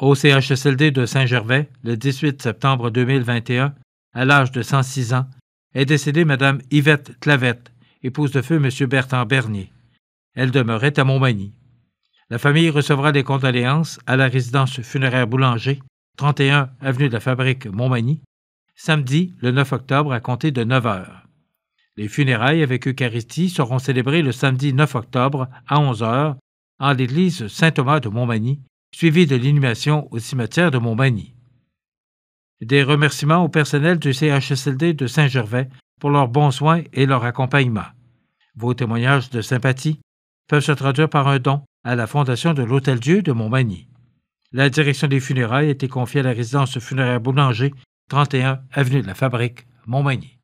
au CHSLD de Saint-Gervais le 18 septembre 2021, à l'âge de 106 ans, est décédée Mme Yvette Clavette, épouse de feu M. Bertrand Bernier. Elle demeurait à Montmagny. La famille recevra des condoléances à la résidence funéraire Boulanger, 31 avenue de la Fabrique Montmagny, samedi le 9 octobre à compter de 9 heures. Les funérailles avec Eucharistie seront célébrées le samedi 9 octobre à 11 heures en l'église Saint-Thomas de Montmagny, suivi de l'inhumation au cimetière de Montmagny. Des remerciements au personnel du CHSLD de Saint-Gervais pour leurs bons soins et leur accompagnement. Vos témoignages de sympathie peuvent se traduire par un don à la fondation de l'Hôtel-Dieu de Montmagny. La direction des funérailles a été confiée à la résidence funéraire Boulanger, 31 avenue de la Fabrique, Montmagny.